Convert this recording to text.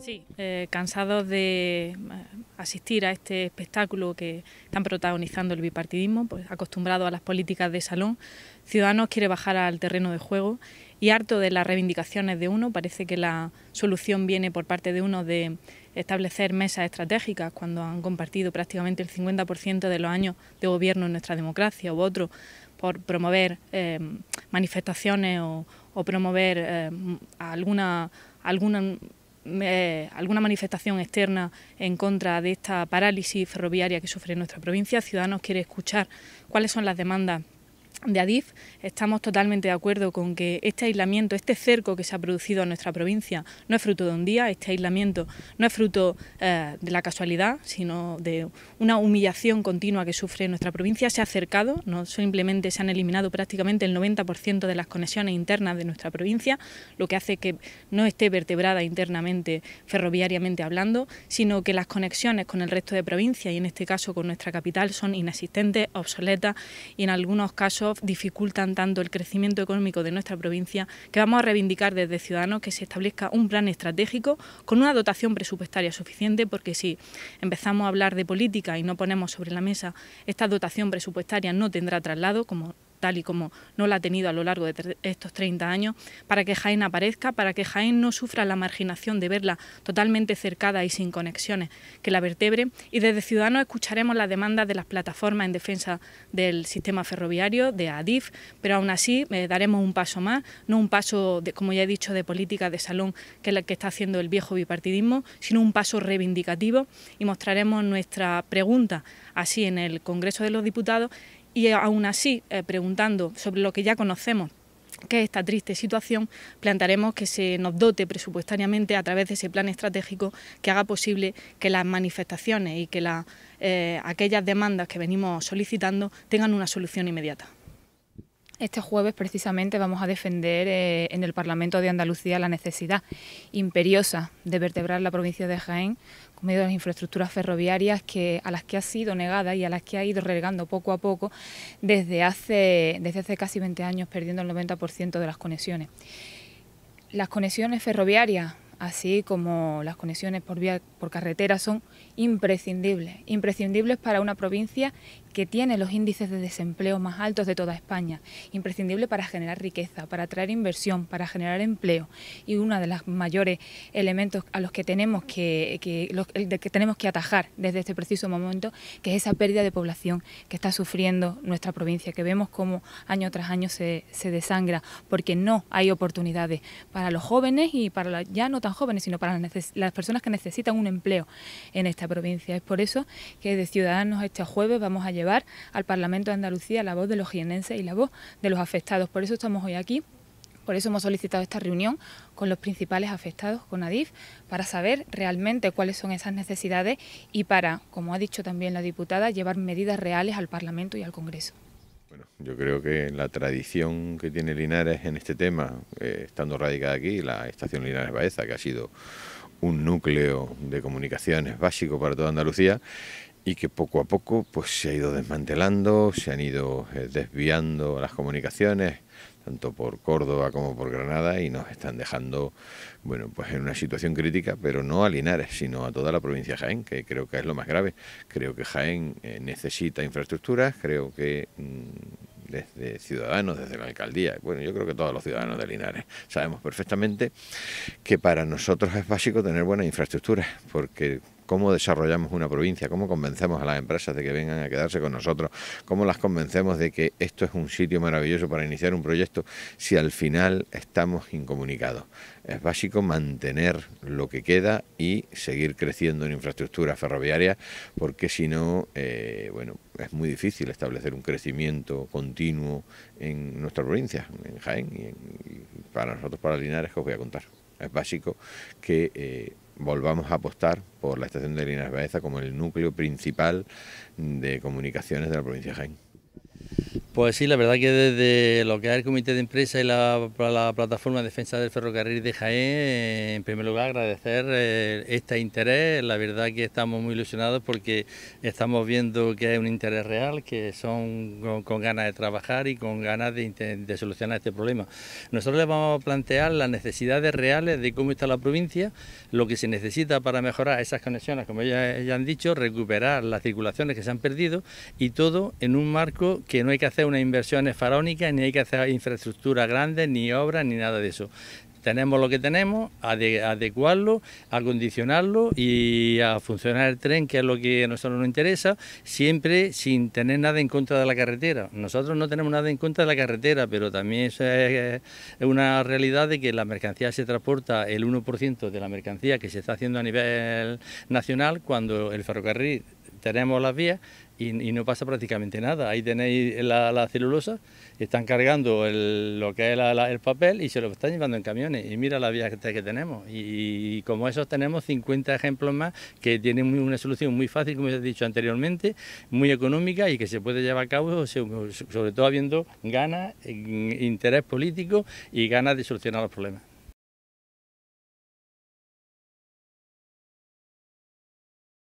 Sí, eh, cansados de eh, asistir a este espectáculo que están protagonizando el bipartidismo, pues acostumbrados a las políticas de salón, Ciudadanos quiere bajar al terreno de juego y harto de las reivindicaciones de uno, parece que la solución viene por parte de uno de establecer mesas estratégicas cuando han compartido prácticamente el 50% de los años de gobierno en nuestra democracia u otro por promover eh, manifestaciones o, promover alguna, alguna alguna manifestación externa en contra de esta parálisis ferroviaria que sufre nuestra provincia. Ciudadanos quiere escuchar cuáles son las demandas de Adif estamos totalmente de acuerdo con que este aislamiento, este cerco que se ha producido en nuestra provincia, no es fruto de un día, este aislamiento no es fruto eh, de la casualidad, sino de una humillación continua que sufre nuestra provincia. Se ha cercado, no simplemente se han eliminado prácticamente el 90% de las conexiones internas de nuestra provincia, lo que hace que no esté vertebrada internamente, ferroviariamente hablando, sino que las conexiones con el resto de provincia y en este caso con nuestra capital son inexistentes, obsoletas y en algunos casos dificultan tanto el crecimiento económico de nuestra provincia que vamos a reivindicar desde Ciudadanos que se establezca un plan estratégico con una dotación presupuestaria suficiente porque si empezamos a hablar de política y no ponemos sobre la mesa esta dotación presupuestaria no tendrá traslado como tal y como no la ha tenido a lo largo de estos 30 años, para que Jaén aparezca, para que Jaén no sufra la marginación de verla totalmente cercada y sin conexiones que la vertebre. Y desde Ciudadanos escucharemos las demandas de las plataformas en defensa del sistema ferroviario, de ADIF, pero aún así eh, daremos un paso más, no un paso, como ya he dicho, de política de salón, que es la que está haciendo el viejo bipartidismo, sino un paso reivindicativo y mostraremos nuestra pregunta así en el Congreso de los Diputados y aún así, eh, preguntando sobre lo que ya conocemos que es esta triste situación, plantaremos que se nos dote presupuestariamente a través de ese plan estratégico que haga posible que las manifestaciones y que eh, aquellas demandas que venimos solicitando tengan una solución inmediata. Este jueves precisamente vamos a defender eh, en el Parlamento de Andalucía la necesidad imperiosa de vertebrar la provincia de Jaén con medio de las infraestructuras ferroviarias que, a las que ha sido negada y a las que ha ido relegando poco a poco desde hace, desde hace casi 20 años, perdiendo el 90% de las conexiones. Las conexiones ferroviarias así como las conexiones por, vía, por carretera son imprescindible imprescindibles para una provincia que tiene los índices de desempleo más altos de toda España, imprescindible para generar riqueza, para atraer inversión, para generar empleo y uno de los mayores elementos a los que tenemos que, que tenemos que atajar desde este preciso momento, que es esa pérdida de población que está sufriendo nuestra provincia, que vemos como año tras año se, se desangra, porque no hay oportunidades para los jóvenes y para ya no tan jóvenes, sino para las, las personas que necesitan un empleo en esta provincia. Es por eso que de Ciudadanos este jueves vamos a llevar al Parlamento de Andalucía la voz de los jienenses y la voz de los afectados. Por eso estamos hoy aquí. Por eso hemos solicitado esta reunión con los principales afectados, con ADIF, para saber realmente cuáles son esas necesidades y para, como ha dicho también la diputada, llevar medidas reales al Parlamento y al Congreso. Bueno, yo creo que la tradición que tiene Linares en este tema, eh, estando radicada aquí, la estación Linares Baeza, que ha sido un núcleo de comunicaciones básico para toda Andalucía y que poco a poco pues se ha ido desmantelando, se han ido eh, desviando las comunicaciones tanto por Córdoba como por Granada y nos están dejando bueno pues en una situación crítica pero no a Linares sino a toda la provincia de Jaén que creo que es lo más grave creo que Jaén eh, necesita infraestructuras creo que mm, desde Ciudadanos, desde la alcaldía, bueno, yo creo que todos los ciudadanos de Linares sabemos perfectamente que para nosotros es básico tener buenas infraestructuras, porque cómo desarrollamos una provincia, cómo convencemos a las empresas de que vengan a quedarse con nosotros, cómo las convencemos de que esto es un sitio maravilloso para iniciar un proyecto si al final estamos incomunicados. Es básico mantener lo que queda y seguir creciendo en infraestructura ferroviaria porque si no, eh, bueno, es muy difícil establecer un crecimiento continuo en nuestra provincia, en Jaén y, para nosotros, para Linares, que os voy a contar. Es básico que... Eh, volvamos a apostar por la estación de Linares Baeza como el núcleo principal de comunicaciones de la provincia de Jaén. Pues sí, la verdad que desde lo que es el Comité de Empresa y la, Plataforma de Defensa del Ferrocarril de Jaén, eh, en primer lugar agradecer eh, este interés, la verdad que estamos muy ilusionados porque estamos viendo que hay un interés real, que son con, ganas de trabajar y con ganas de, solucionar este problema. Nosotros les vamos a plantear las necesidades reales de cómo está la provincia, lo que se necesita para mejorar esas conexiones, como ya, ya han dicho, recuperar las circulaciones que se han perdido y todo en un marco que no hay que hacer una inversión inversiones ni hay que hacer infraestructura grande, ni obra, ni nada de eso. Tenemos lo que tenemos, adecuarlo, acondicionarlo y a funcionar el tren, que es lo que a nosotros nos interesa, siempre sin tener nada en contra de la carretera. Nosotros no tenemos nada en contra de la carretera, pero también es una realidad de que la mercancía se transporta el 1% de la mercancía que se está haciendo a nivel nacional cuando el ferrocarril tenemos las vías y, no pasa prácticamente nada. Ahí tenéis la, la celulosa, están cargando lo que es el papel y se lo están llevando en camiones. Y mira las vías que, tenemos. Y, como esos tenemos 50 ejemplos más que tienen una solución muy fácil, como ya he dicho anteriormente, muy económica y que se puede llevar a cabo, sobre todo habiendo ganas, interés político y ganas de solucionar los problemas.